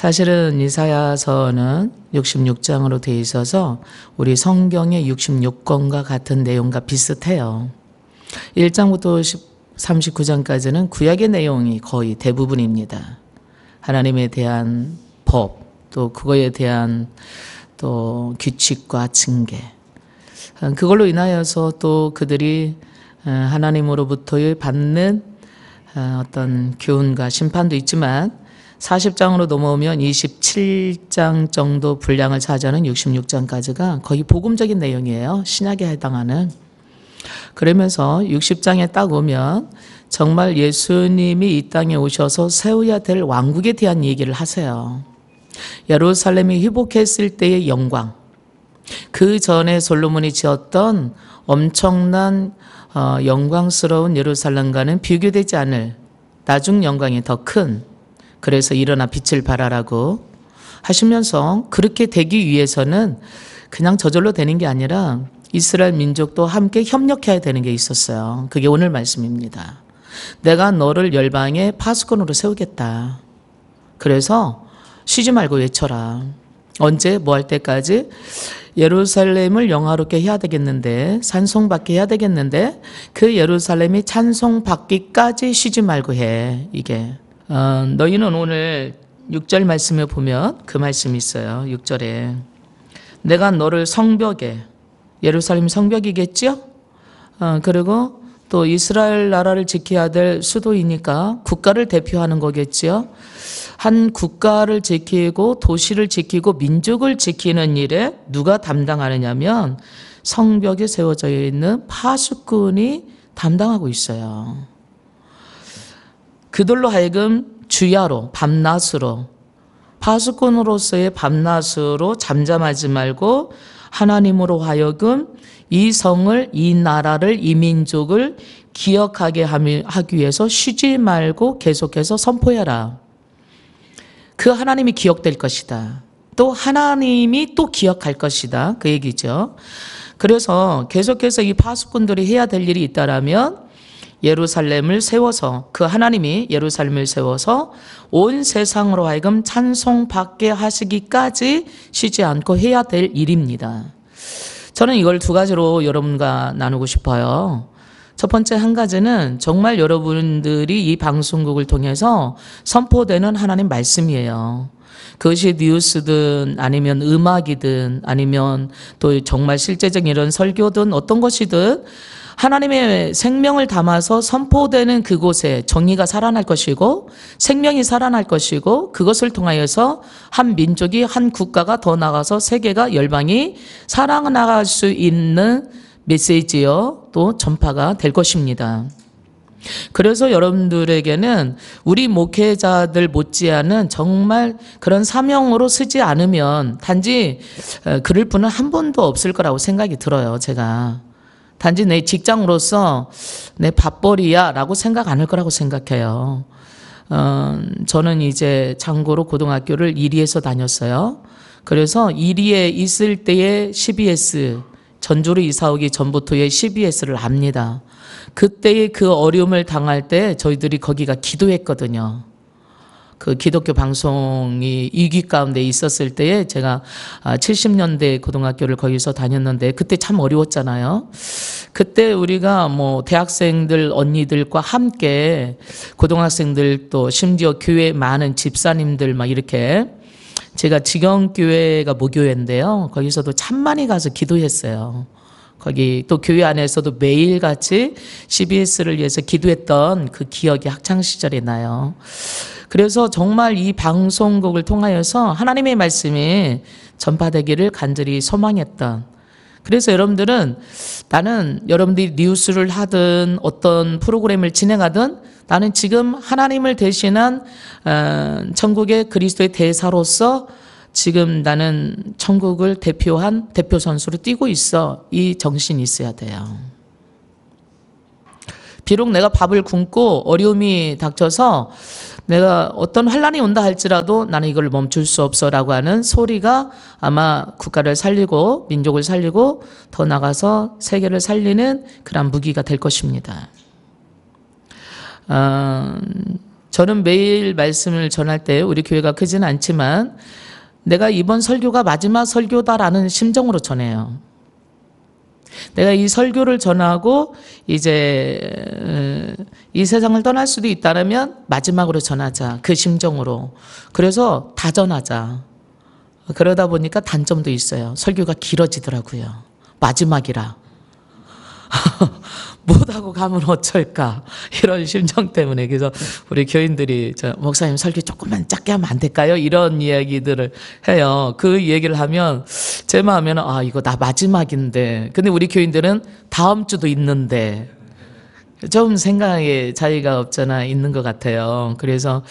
사실은 이사야서는 66장으로 돼 있어서 우리 성경의 66권과 같은 내용과 비슷해요. 1장부터 39장까지는 구약의 내용이 거의 대부분입니다. 하나님에 대한 법, 또 그거에 대한 또 규칙과 징계. 그걸로 인하여서 또 그들이 어, 하나님으로부터 받는 어, 어떤 교훈과 심판도 있지만 40장으로 넘어오면 27장 정도 분량을 차지하는 66장까지가 거의 복음적인 내용이에요. 신약에 해당하는. 그러면서 60장에 딱 오면 정말 예수님이 이 땅에 오셔서 세워야 될 왕국에 대한 얘기를 하세요. 예루살렘이 회복했을 때의 영광. 그 전에 솔로몬이 지었던 엄청난 어, 영광스러운 예루살렘과는 비교되지 않을 나중 영광이 더큰 그래서 일어나 빛을 발하라고 하시면서 그렇게 되기 위해서는 그냥 저절로 되는 게 아니라 이스라엘 민족도 함께 협력해야 되는 게 있었어요. 그게 오늘 말씀입니다. 내가 너를 열방의 파수꾼으로 세우겠다. 그래서 쉬지 말고 외쳐라. 언제 뭐 할 때까지 예루살렘을 영화롭게 해야 되겠는데 산송받게 해야 되겠는데 그 예루살렘이 찬송받기까지 쉬지 말고 해 이게 어, 너희는 오늘 6절 말씀을 보면 그 말씀이 있어요. 6절에 내가 너를 성벽에 예루살렘 성벽이겠죠? 어, 그리고 또 이스라엘 나라를 지켜야 될 수도이니까 국가를 대표하는 거겠지한 국가를 지키고 도시를 지키고 민족을 지키는 일에 누가 담당하느냐면 성벽에 세워져 있는 파수꾼이 담당하고 있어요. 그들로 하여금 주야로 밤낮으로 파수꾼으로서의 밤낮으로 잠잠하지 말고 하나님으로 하여금 이 성을 이 나라를 이 민족을 기억하게 하기 위해서 쉬지 말고 계속해서 선포해라. 그 하나님이 기억될 것이다. 또 하나님이 또 기억할 것이다. 그 얘기죠. 그래서 계속해서 이 파수꾼들이 해야 될 일이 있다라면 예루살렘을 세워서 그 하나님이 예루살렘을 세워서 온 세상으로 하여금 찬송받게 하시기까지 쉬지 않고 해야 될 일입니다. 저는 이걸 두 가지로 여러분과 나누고 싶어요. 첫 번째 한 가지는 정말 여러분들이 이 방송국을 통해서 선포되는 하나님 말씀이에요. 그것이 뉴스든 아니면 음악이든 아니면 또 정말 실제적인 이런 설교든 어떤 것이든 하나님의 생명을 담아서 선포되는 그곳에 정의가 살아날 것이고 생명이 살아날 것이고 그것을 통하여서 한 민족이 한 국가가 더 나가서 세계가 열방이 살아나갈 수 있는 메시지요 또 전파가 될 것입니다. 그래서 여러분들에게는 우리 목회자들 못지않은 정말 그런 사명으로 쓰지 않으면 단지 그럴 분은 한 번도 없을 거라고 생각이 들어요, 제가. 단지 내 직장으로서 내 밥벌이야 라고 생각 안 할 거라고 생각해요. 어, 저는 이제 장고로 고등학교를 1위에서 다녔어요. 그래서 1위에 있을 때의 CBS, 전주로 이사 오기 전부터의 CBS를 압니다. 그때의 그 어려움을 당할 때 저희들이 거기가 기도했거든요. 그 기독교 방송이 위기 가운데 있었을 때에 제가 70년대 아, 고등학교를 거기서 다녔는데 그때 참 어려웠잖아요. 그때 우리가 뭐 대학생들 언니들과 함께 고등학생들 또 심지어 교회 많은 집사님들 막 이렇게 제가 직영교회가 모교회인데요. 거기서도 참 많이 가서 기도했어요. 거기 또 교회 안에서도 매일같이 CBS를 위해서 기도했던 그 기억이 학창시절에 나요. 그래서 정말 이 방송국을 통하여서 하나님의 말씀이 전파되기를 간절히 소망했던 그래서 여러분들은 나는 여러분들이 뉴스를 하든 어떤 프로그램을 진행하든 나는 지금 하나님을 대신한 어, 천국의 그리스도의 대사로서 지금 나는 천국을 대표한 대표 선수로 뛰고 있어. 이 정신이 있어야 돼요. 비록 내가 밥을 굶고 어려움이 닥쳐서 내가 어떤 환란이 온다 할지라도 나는 이걸 멈출 수 없어라고 하는 소리가 아마 국가를 살리고 민족을 살리고 더 나가서 세계를 살리는 그런 무기가 될 것입니다. 어, 저는 매일 말씀을 전할 때 우리 교회가 크지는 않지만 내가 이번 설교가 마지막 설교다라는 심정으로 전해요. 내가 이 설교를 전하고 이제 이 세상을 떠날 수도 있다면 마지막으로 전하자. 그 심정으로. 그래서 다 전하자. 그러다 보니까 단점도 있어요. 설교가 길어지더라고요. 마지막이라. 못하고 가면 어쩔까 이런 심정 때문에 그래서 우리 교인들이 저 목사님 설교 조금만 짧게 하면 안 될까요? 이런 이야기들을 해요. 그 얘기를 하면 제 마음에는 아 이거 나 마지막인데 근데 우리 교인들은 다음 주도 있는데 좀 생각의 자유가 없잖아 있는 것 같아요. 그래서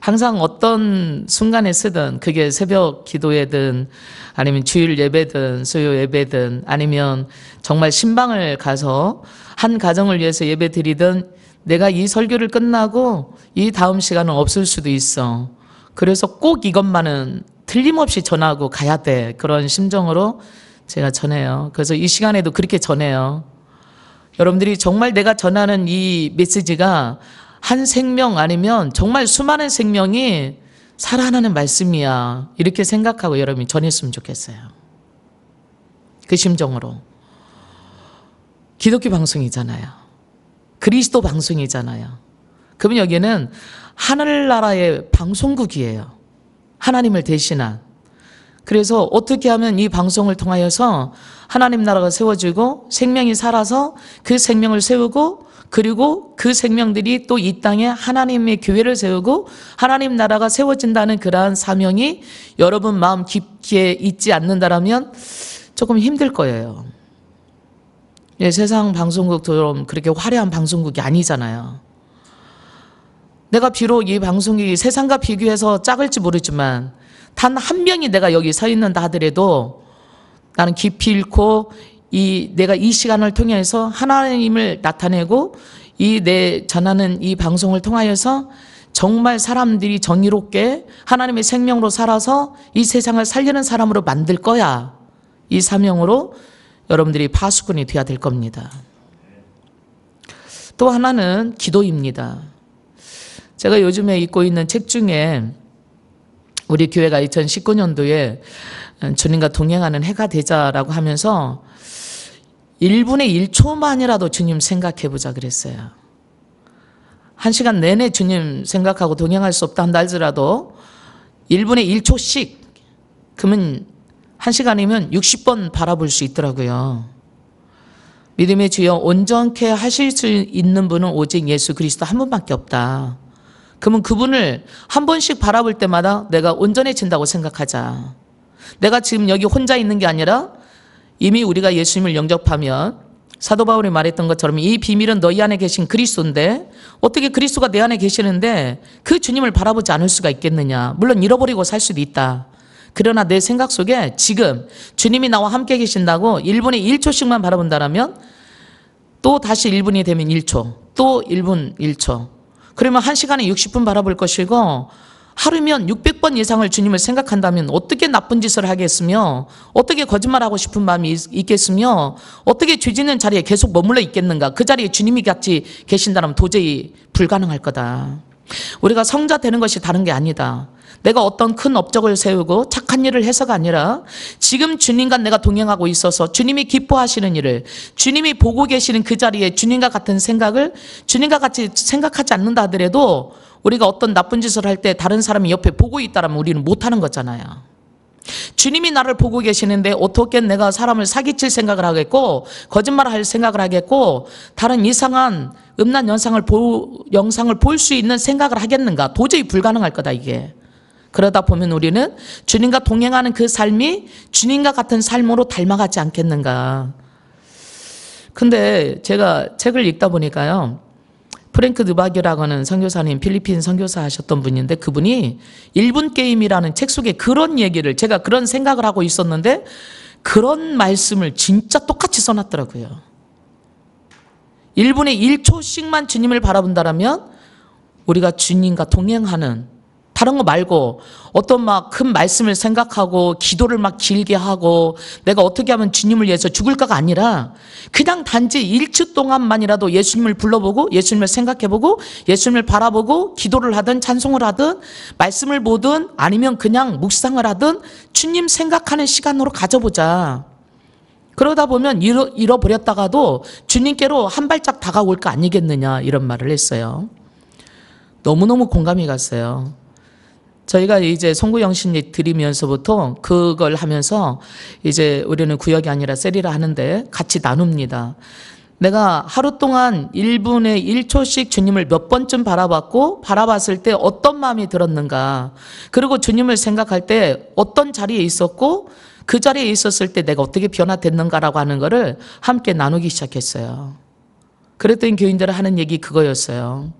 항상 어떤 순간에 쓰든 그게 새벽 기도에든 아니면 주일 예배든 수요 예배든 아니면 정말 신방을 가서 한 가정을 위해서 예배 드리든 내가 이 설교를 끝나고 이 다음 시간은 없을 수도 있어. 그래서 꼭 이것만은 틀림없이 전하고 가야 돼. 그런 심정으로 제가 전해요. 그래서 이 시간에도 그렇게 전해요. 여러분들이 정말 내가 전하는 이 메시지가 한 생명 아니면 정말 수많은 생명이 살아나는 말씀이야. 이렇게 생각하고 여러분이 전했으면 좋겠어요. 그 심정으로. 기독교 방송이잖아요. 그리스도 방송이잖아요. 그러면 여기는 하늘나라의 방송국이에요. 하나님을 대신한. 그래서 어떻게 하면 이 방송을 통하여서 하나님 나라가 세워지고 생명이 살아서 그 생명을 세우고 그리고 그 생명들이 또 이 땅에 하나님의 교회를 세우고 하나님 나라가 세워진다는 그러한 사명이 여러분 마음 깊게 있지 않는다라면 조금 힘들 거예요. 예, 세상 방송국처럼 그렇게 화려한 방송국이 아니잖아요. 내가 비록 이 방송이 세상과 비교해서 작을지 모르지만 단 한 명이 내가 여기 서 있는다 하더라도 나는 깊이 잃고 이 내가 이 시간을 통해서 하나님을 나타내고 이 내 전하는 이 방송을 통하여서 정말 사람들이 정의롭게 하나님의 생명으로 살아서 이 세상을 살리는 사람으로 만들 거야. 이 사명으로 여러분들이 파수꾼이 되어야 될 겁니다. 또 하나는 기도입니다. 제가 요즘에 읽고 있는 책 중에 우리 교회가 2019년도에 어, 주님과 동행하는 해가 되자라고 하면서 1분의 1초만이라도 주님 생각해 보자 그랬어요. 한 시간 내내 주님 생각하고 동행할 수 없다 한다 할지라도 1분의 1초씩 그러면 한 시간이면 60번 바라볼 수 있더라고요. 믿음의 주여 온전케 하실 수 있는 분은 오직 예수 그리스도 한 분밖에 없다. 그러면 그분을 한 번씩 바라볼 때마다 내가 온전해진다고 생각하자. 내가 지금 여기 혼자 있는 게 아니라 이미 우리가 예수님을 영접하면 사도 바울이 말했던 것처럼 이 비밀은 너희 안에 계신 그리스도인데 어떻게 그리스도가 내 안에 계시는데 그 주님을 바라보지 않을 수가 있겠느냐. 물론 잃어버리고 살 수도 있다. 그러나 내 생각 속에 지금 주님이 나와 함께 계신다고 1분에 1초씩만 바라본다면 또 다시 1분이 되면 1초, 또 1분 1초. 그러면 1시간에 60분 바라볼 것이고 하루면 600번 이상을 주님을 생각한다면 어떻게 나쁜 짓을 하겠으며 어떻게 거짓말하고 싶은 마음이 있겠으며 어떻게 죄짓는 자리에 계속 머물러 있겠는가 그 자리에 주님이 같이 계신다면 도저히 불가능할 거다 우리가 성자 되는 것이 다른 게 아니다 내가 어떤 큰 업적을 세우고 착한 일을 해서가 아니라 지금 주님과 내가 동행하고 있어서 주님이 기뻐하시는 일을 주님이 보고 계시는 그 자리에 주님과 같은 생각을 주님과 같이 생각하지 않는다 하더라도 우리가 어떤 나쁜 짓을 할 때 다른 사람이 옆에 보고 있다라면 우리는 못하는 거잖아요. 주님이 나를 보고 계시는데 어떻게 내가 사람을 사기칠 생각을 하겠고 거짓말을 할 생각을 하겠고 다른 이상한 음란 영상을 영상을 볼 수 있는 생각을 하겠는가 도저히 불가능할 거다 이게 그러다 보면 우리는 주님과 동행하는 그 삶이 주님과 같은 삶으로 닮아가지 않겠는가. 근데 제가 책을 읽다 보니까요. 프랭크 드바기라고 하는 선교사님 필리핀 선교사 하셨던 분인데 그분이 일본 게임이라는 책 속에 그런 얘기를 제가 그런 생각을 하고 있었는데 그런 말씀을 진짜 똑같이 써놨더라고요. 1분에 1초씩만 주님을 바라본다면 우리가 주님과 동행하는 다른 거 말고 어떤 막 큰 말씀을 생각하고 기도를 막 길게 하고 내가 어떻게 하면 주님을 위해서 죽을까가 아니라 그냥 단지 일주 동안만이라도 예수님을 불러보고 예수님을 생각해보고 예수님을 바라보고 기도를 하든 찬송을 하든 말씀을 보든 아니면 그냥 묵상을 하든 주님 생각하는 시간으로 가져보자. 그러다 보면 잃어, 잃어버렸다가도 주님께로 한 발짝 다가올 거 아니겠느냐 이런 말을 했어요. 너무너무 공감이 갔어요. 저희가 이제 송구영신이 드리면서부터 그걸 하면서 이제 우리는 구역이 아니라 세리라 하는데 같이 나눕니다. 내가 하루 동안 1분에 1초씩 주님을 몇 번쯤 바라봤고 바라봤을 때 어떤 마음이 들었는가 그리고 주님을 생각할 때 어떤 자리에 있었고 그 자리에 있었을 때 내가 어떻게 변화됐는가라고 하는 거를 함께 나누기 시작했어요. 그랬더니 교인들 하는 얘기 그거였어요.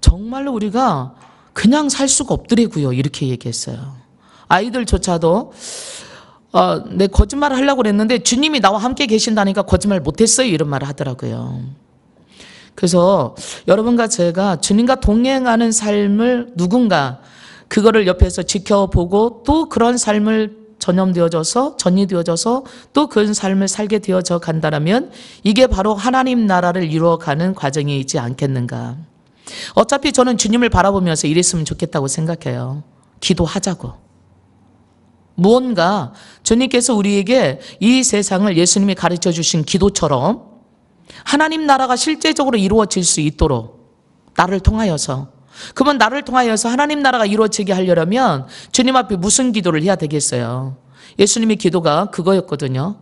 정말로 우리가 그냥 살 수가 없더라고요. 이렇게 얘기했어요. 아이들조차도 어, 내 거짓말을 하려고 그랬는데 주님이 나와 함께 계신다니까 거짓말 못했어요. 이런 말을 하더라고요. 그래서 여러분과 제가 주님과 동행하는 삶을 누군가 그거를 옆에서 지켜보고 또 그런 삶을 전염되어져서 전이되어져서 또 그런 삶을 살게 되어져 간다면 이게 바로 하나님 나라를 이루어가는 과정이지 않겠는가. 어차피 저는 주님을 바라보면서 이랬으면 좋겠다고 생각해요. 기도하자고. 무언가 주님께서 우리에게 이 세상을 예수님이 가르쳐 주신 기도처럼 하나님 나라가 실제적으로 이루어질 수 있도록 나를 통하여서 그러면 나를 통하여서 하나님 나라가 이루어지게 하려면 주님 앞에 무슨 기도를 해야 되겠어요? 예수님의 기도가 그거였거든요.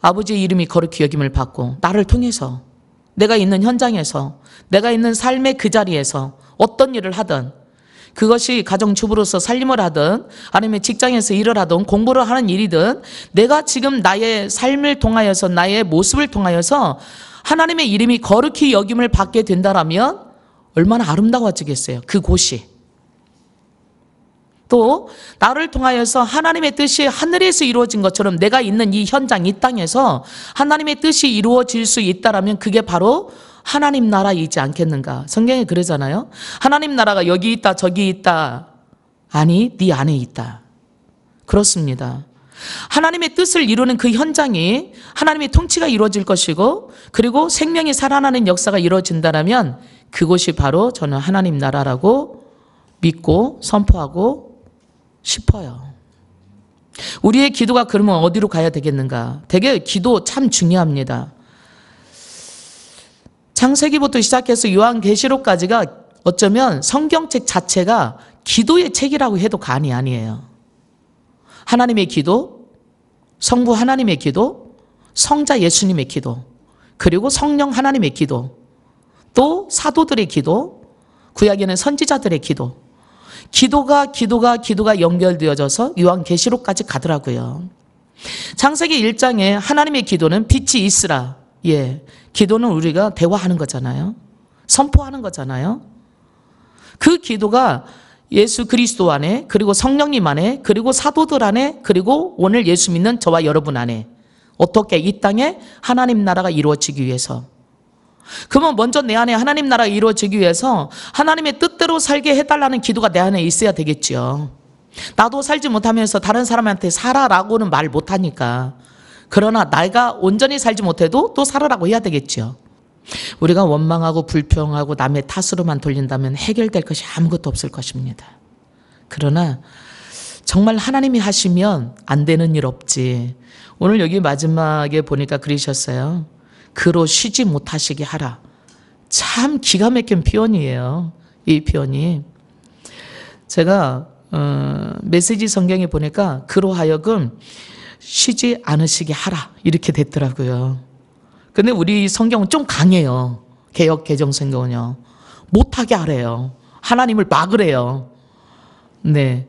아버지의 이름이 거룩히 여김을 받고 나를 통해서 내가 있는 현장에서 내가 있는 삶의 그 자리에서 어떤 일을 하든 그것이 가정주부로서 살림을 하든 아니면 직장에서 일을 하든 공부를 하는 일이든 내가 지금 나의 삶을 통하여서 나의 모습을 통하여서 하나님의 이름이 거룩히 여김을 받게 된다면 얼마나 아름다워지겠어요. 그곳이. 또 나를 통하여서 하나님의 뜻이 하늘에서 이루어진 것처럼 내가 있는 이 현장 이 땅에서 하나님의 뜻이 이루어질 수 있다라면 그게 바로 하나님 나라이지 않겠는가 성경에 그러잖아요 하나님 나라가 여기 있다 저기 있다 아니 네 안에 있다 그렇습니다 하나님의 뜻을 이루는 그 현장이 하나님의 통치가 이루어질 것이고 그리고 생명이 살아나는 역사가 이루어진다면 그곳이 바로 저는 하나님 나라라고 믿고 선포하고 싶어요. 우리의 기도가 그러면 어디로 가야 되겠는가? 되게 기도 참 중요합니다. 창세기부터 시작해서 요한계시록까지가 어쩌면 성경책 자체가 기도의 책이라고 해도 간이 아니에요. 하나님의 기도, 성부 하나님의 기도, 성자 예수님의 기도, 그리고 성령 하나님의 기도, 또 사도들의 기도, 구약에는 선지자들의 기도, 기도가 기도가 기도가 연결되어져서 요한계시록까지 가더라고요. 창세기 1장에 하나님의 기도는 빛이 있으라. 예. 기도는 우리가 대화하는 거잖아요. 선포하는 거잖아요. 그 기도가 예수 그리스도 안에 그리고 성령님 안에 그리고 사도들 안에 그리고 오늘 예수 믿는 저와 여러분 안에 어떻게 이 땅에 하나님 나라가 이루어지기 위해서 그러면 먼저 내 안에 하나님 나라가 이루어지기 위해서 하나님의 뜻대로 살게 해달라는 기도가 내 안에 있어야 되겠지요. 나도 살지 못하면서 다른 사람한테 살아라고는 말 못하니까. 그러나 내가 온전히 살지 못해도 또 살아라고 해야 되겠지요. 우리가 원망하고 불평하고 남의 탓으로만 돌린다면 해결될 것이 아무것도 없을 것입니다. 그러나 정말 하나님이 하시면 안 되는 일 없지. 오늘 여기 마지막에 보니까 그러셨어요. 그로 쉬지 못하시게 하라. 참 기가 막힌 표현이에요. 이 표현이. 제가 어, 메시지 성경에 보니까 그로 하여금 쉬지 않으시게 하라 이렇게 됐더라고요. 근데 우리 성경은 좀 강해요. 개혁 개정 성경은요. 못하게 하래요. 하나님을 막으래요. 네.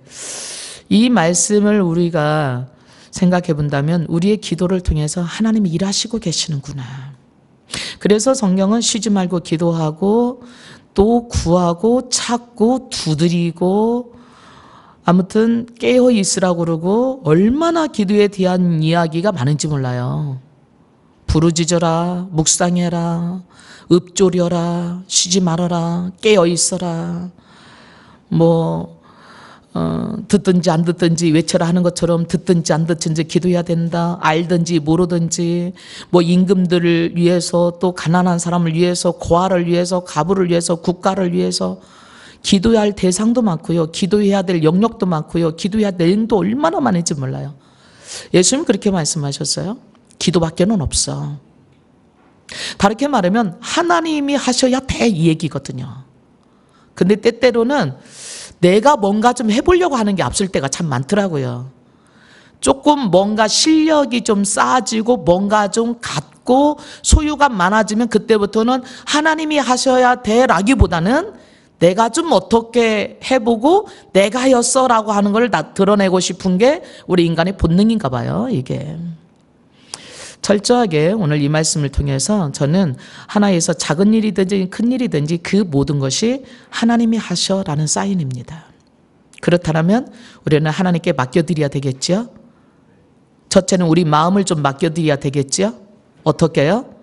이 말씀을 우리가 생각해 본다면 우리의 기도를 통해서 하나님이 일하시고 계시는구나. 그래서 성경은 쉬지 말고 기도하고 또 구하고 찾고 두드리고 아무튼 깨어 있으라고 그러고 얼마나 기도에 대한 이야기가 많은지 몰라요. 부르짖어라, 묵상해라, 읊조려라, 쉬지 말아라, 깨어 있어라. 뭐 어, 듣든지 안 듣든지 외쳐라 하는 것처럼 듣든지 안 듣든지 기도해야 된다. 알든지 모르든지 뭐 임금들을 위해서 또 가난한 사람을 위해서 고아를 위해서 가부를 위해서 국가를 위해서 기도해야 할 대상도 많고요. 기도해야 될 영역도 많고요. 기도해야 될 일도 얼마나 많은지 몰라요. 예수님 그렇게 말씀하셨어요. 기도밖에는 없어. 다르게 말하면 하나님이 하셔야 돼 이 얘기거든요. 근데 때때로는 내가 뭔가 좀 해보려고 하는 게 앞설 때가 참 많더라고요. 조금 뭔가 실력이 좀 쌓아지고 뭔가 좀 갖고 소유가 많아지면 그때부터는 하나님이 하셔야 돼라기보다는 내가 좀 어떻게 해보고 내가였어라고 하는 걸 드러내고 싶은 게 우리 인간의 본능인가 봐요, 이게. 철저하게 오늘 이 말씀을 통해서 저는 하나에서 작은 일이든지 큰 일이든지 그 모든 것이 하나님이 하셔라는 사인입니다. 그렇다면 우리는 하나님께 맡겨드려야 되겠죠 첫째는 우리 마음을 좀 맡겨드려야 되겠죠 어떻게요?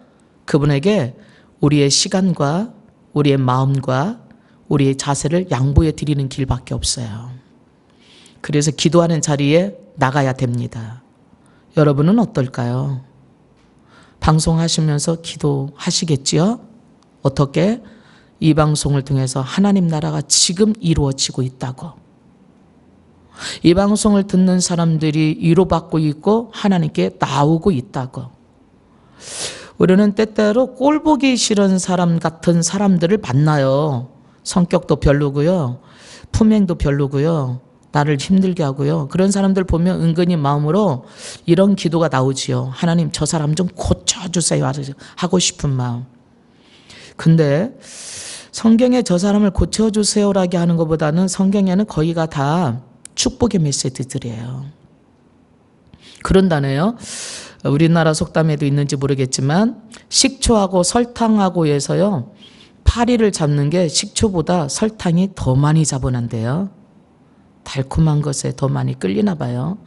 그분에게 우리의 시간과 우리의 마음과 우리의 자세를 양보해 드리는 길밖에 없어요. 그래서 기도하는 자리에 나가야 됩니다. 여러분은 어떨까요? 방송하시면서 기도하시겠지요? 어떻게? 이 방송을 통해서 하나님 나라가 지금 이루어지고 있다고. 이 방송을 듣는 사람들이 위로받고 있고 하나님께 나오고 있다고. 우리는 때때로 꼴보기 싫은 사람 같은 사람들을 만나요. 성격도 별로고요. 품행도 별로고요. 나를 힘들게 하고요. 그런 사람들 보면 은근히 마음으로 이런 기도가 나오지요. 하나님 저 사람 좀 고쳐주세요 하고 싶은 마음. 근데 성경에 저 사람을 고쳐주세요라고 하는 것보다는 성경에는 거의가 다 축복의 메시지들이에요. 그런다네요. 우리나라 속담에도 있는지 모르겠지만 식초하고 설탕하고 해서요. 파리를 잡는 게 식초보다 설탕이 더 많이 잡아난대요. 달콤한 것에 더 많이 끌리나 봐요.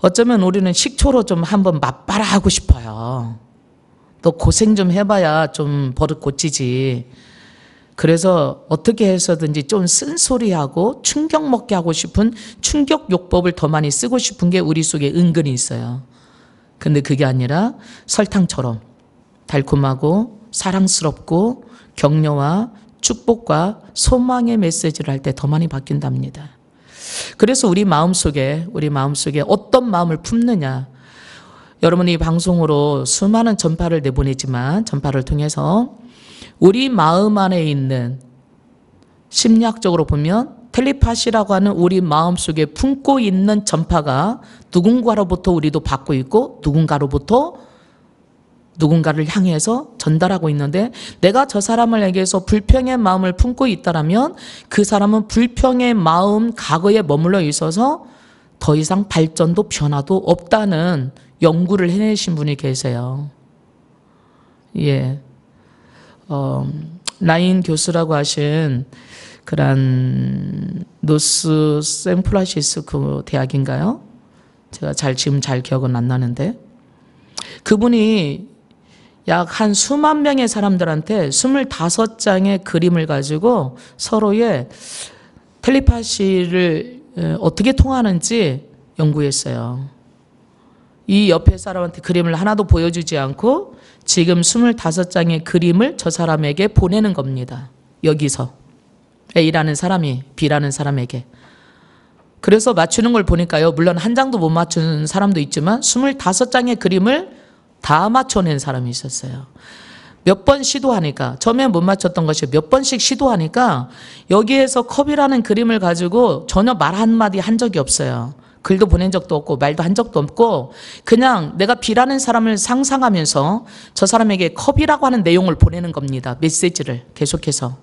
어쩌면 우리는 식초로 좀 한번 맛봐라 하고 싶어요. 너 고생 좀 해봐야 좀 버릇 고치지. 그래서 어떻게 해서든지 좀 쓴소리하고 충격 먹게 하고 싶은 충격 요법을 더 많이 쓰고 싶은 게 우리 속에 은근히 있어요. 근데 그게 아니라 설탕처럼 달콤하고 사랑스럽고 격려와 축복과 소망의 메시지를 할 때 더 많이 바뀐답니다. 그래서 우리 마음속에 우리 마음속에 어떤 마음을 품느냐 여러분 이 방송으로 수많은 전파를 내보내지만 전파를 통해서 우리 마음 안에 있는 심리학적으로 보면 텔리파시라고 하는 우리 마음속에 품고 있는 전파가 누군가로부터 우리도 받고 있고 누군가로부터 누군가를 향해서 전달하고 있는데 내가 저 사람을 에게서 불평의 마음을 품고 있다라면 그 사람은 불평의 마음 과거에 머물러 있어서 더 이상 발전도 변화도 없다는 연구를 해내신 분이 계세요. 예. 어, 라인 교수라고 하신 그런 노스 샌프란시스코 대학인가요? 제가 잘 지금 잘 기억은 안 나는데 그분이 약한 수만 명의 사람들한테 25장의 그림을 가지고 서로의 텔레파시를 어떻게 통하는지 연구했어요. 이 옆에 사람한테 그림을 하나도 보여주지 않고 지금 25장의 그림을 저 사람에게 보내는 겁니다. 여기서. A라는 사람이 B라는 사람에게. 그래서 맞추는 걸 보니까요. 물론 한 장도 못 맞추는 사람도 있지만 25장의 그림을 다 맞춰낸 사람이 있었어요. 몇 번 시도하니까 처음에 못 맞췄던 것이 몇 번씩 시도하니까 여기에서 컵이라는 그림을 가지고 전혀 말 한마디 한 적이 없어요. 글도 보낸 적도 없고 말도 한 적도 없고 그냥 내가 비라는 사람을 상상하면서 저 사람에게 컵이라고 하는 내용을 보내는 겁니다. 메시지를 계속해서.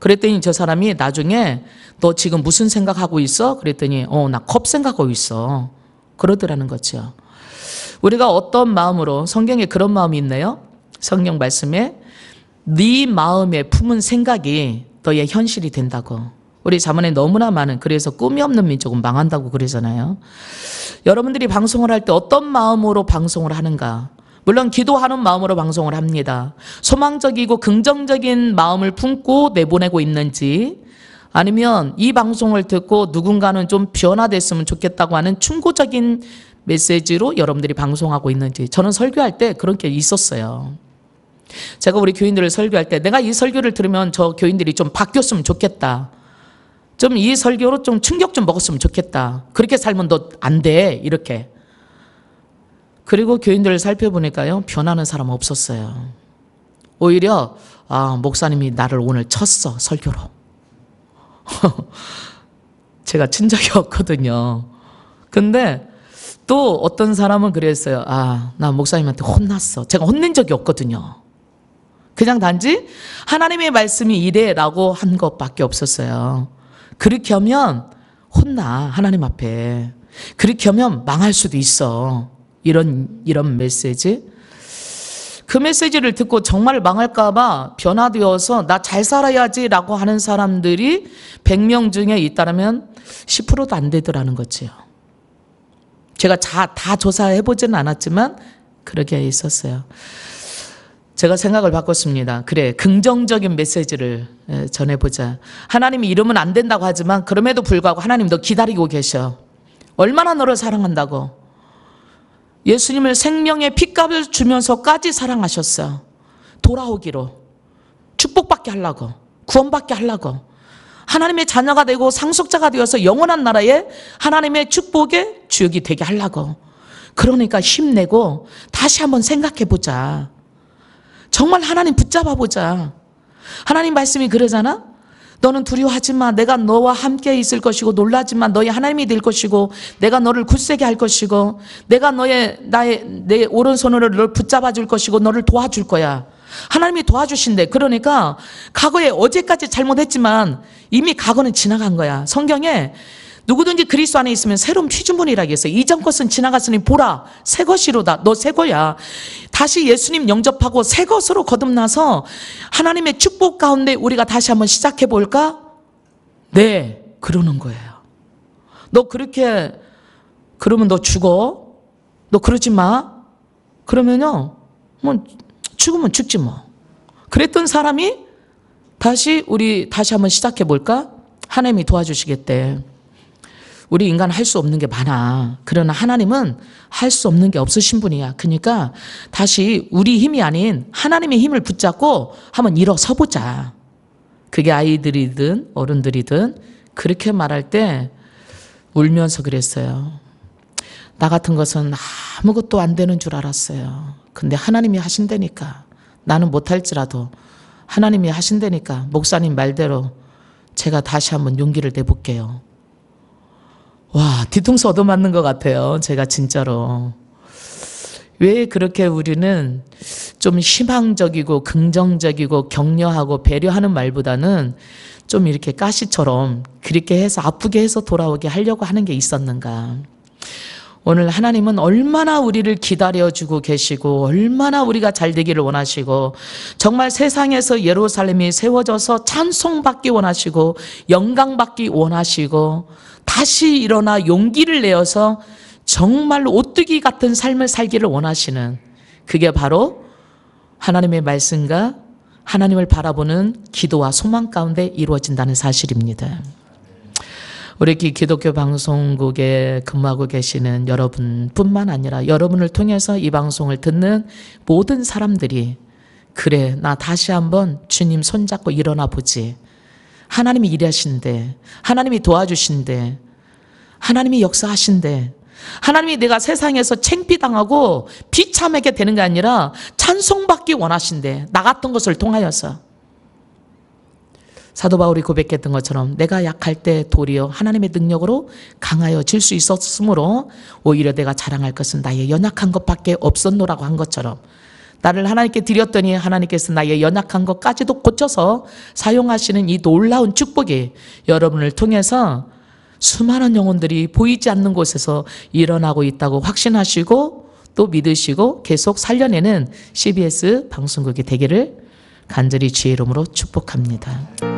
그랬더니 저 사람이 나중에 너 지금 무슨 생각하고 있어? 그랬더니 어 나 컵 생각하고 있어. 그러더라는 거죠. 우리가 어떤 마음으로 성경에 그런 마음이 있나요? 성경 말씀에 네 마음에 품은 생각이 너의 현실이 된다고. 우리 자문에 너무나 많은 그래서 꿈이 없는 민족은 망한다고 그러잖아요. 여러분들이 방송을 할 때 어떤 마음으로 방송을 하는가? 물론 기도하는 마음으로 방송을 합니다. 소망적이고 긍정적인 마음을 품고 내보내고 있는지 아니면 이 방송을 듣고 누군가는 좀 변화됐으면 좋겠다고 하는 충고적인 메시지로 여러분들이 방송하고 있는지 저는 설교할 때 그런 게 있었어요. 제가 우리 교인들을 설교할 때 내가 이 설교를 들으면 저 교인들이 좀 바뀌었으면 좋겠다. 좀 이 설교로 좀 충격 좀 먹었으면 좋겠다. 그렇게 살면 너 안 돼. 이렇게. 그리고 교인들을 살펴보니까요. 변하는 사람 없었어요. 오히려 아, 목사님이 나를 오늘 쳤어. 설교로. 제가 친적이 없거든요. 근데 또 어떤 사람은 그랬어요. 아, 나 목사님한테 혼났어. 제가 혼낸 적이 없거든요. 그냥 단지 하나님의 말씀이 이래라고 한 것밖에 없었어요. 그렇게 하면 혼나 하나님 앞에. 그렇게 하면 망할 수도 있어. 이런 이런 메시지. 그 메시지를 듣고 정말 망할까봐 변화되어서 나 잘 살아야지라고 하는 사람들이 100명 중에 있다면 10%도 안 되더라는 거지요. 제가 다, 다 조사해보지는 않았지만 그렇게 있었어요. 제가 생각을 바꿨습니다. 그래, 긍정적인 메시지를 전해보자. 하나님이 이러면 안 된다고 하지만 그럼에도 불구하고 하나님 너 기다리고 계셔. 얼마나 너를 사랑한다고. 예수님을 생명의 피값을 주면서까지 사랑하셨어. 돌아오기로. 축복받게 하려고. 구원받게 하려고. 하나님의 자녀가 되고 상속자가 되어서 영원한 나라에 하나님의 축복의 주역이 되게 하려고 그러니까 힘내고 다시 한번 생각해 보자 정말 하나님 붙잡아 보자 하나님 말씀이 그러잖아 너는 두려워하지 마. 내가 너와 함께 있을 것이고 놀라지 마. 너의 하나님이 될 것이고 내가 너를 굳세게 할 것이고 내가 너의 나의 내 오른손으로 너를 붙잡아 줄 것이고 너를 도와줄 거야. 하나님이 도와주신대. 그러니까 과거에 어제까지 잘못했지만 이미 과거는 지나간 거야. 성경에 누구든지 그리스도 안에 있으면 새로운 피준분이라고 했어요. 이전 것은 지나갔으니 보라 새 것이로다. 너 새 거야. 다시 예수님 영접하고 새 것으로 거듭나서 하나님의 축복 가운데 우리가 다시 한번 시작해 볼까? 네, 그러는 거예요. 너 그렇게 그러면 너 죽어. 너 그러지 마. 그러면요. 뭐 죽으면 죽지 뭐. 그랬던 사람이 다시 우리 다시 한번 시작해 볼까? 하나님이 도와주시겠대. 우리 인간 할 수 없는 게 많아. 그러나 하나님은 할 수 없는 게 없으신 분이야. 그러니까 다시 우리 힘이 아닌 하나님의 힘을 붙잡고 한번 일어서 보자. 그게 아이들이든 어른들이든 그렇게 말할 때 울면서 그랬어요. 나 같은 것은 아, 아무것도 안 되는 줄 알았어요. 근데 하나님이 하신다니까 나는 못할지라도 하나님이 하신다니까 목사님 말대로 제가 다시 한번 용기를 내볼게요. 와 뒤통수 얻어맞는 것 같아요. 제가 진짜로. 왜 그렇게 우리는 좀 희망적이고 긍정적이고 격려하고 배려하는 말보다는 좀 이렇게 가시처럼 그렇게 해서 아프게 해서 돌아오게 하려고 하는 게 있었는가. 오늘 하나님은 얼마나 우리를 기다려주고 계시고 얼마나 우리가 잘 되기를 원하시고 정말 세상에서 예루살렘이 세워져서 찬송받기 원하시고 영광받기 원하시고 다시 일어나 용기를 내어서 정말 오뚜기 같은 삶을 살기를 원하시는 그게 바로 하나님의 말씀과 하나님을 바라보는 기도와 소망 가운데 이루어진다는 사실입니다. 우리 기독교 방송국에 근무하고 계시는 여러분뿐만 아니라 여러분을 통해서 이 방송을 듣는 모든 사람들이 그래 나 다시 한번 주님 손잡고 일어나 보지. 하나님이 일하신대. 하나님이 도와주신대. 하나님이 역사하신대. 하나님이 내가 세상에서 챙피당하고 비참하게 되는 게 아니라 찬송받기 원하신대. 나 같은 것을 통하여서. 사도 바울이 고백했던 것처럼 내가 약할 때 도리어 하나님의 능력으로 강하여 질 수 있었으므로 오히려 내가 자랑할 것은 나의 연약한 것밖에 없었노라고 한 것처럼 나를 하나님께 드렸더니 하나님께서 나의 연약한 것까지도 고쳐서 사용하시는 이 놀라운 축복이 여러분을 통해서 수많은 영혼들이 보이지 않는 곳에서 일어나고 있다고 확신하시고 또 믿으시고 계속 살려내는 CBS 방송국이 되기를 간절히 지혜로움으로 축복합니다.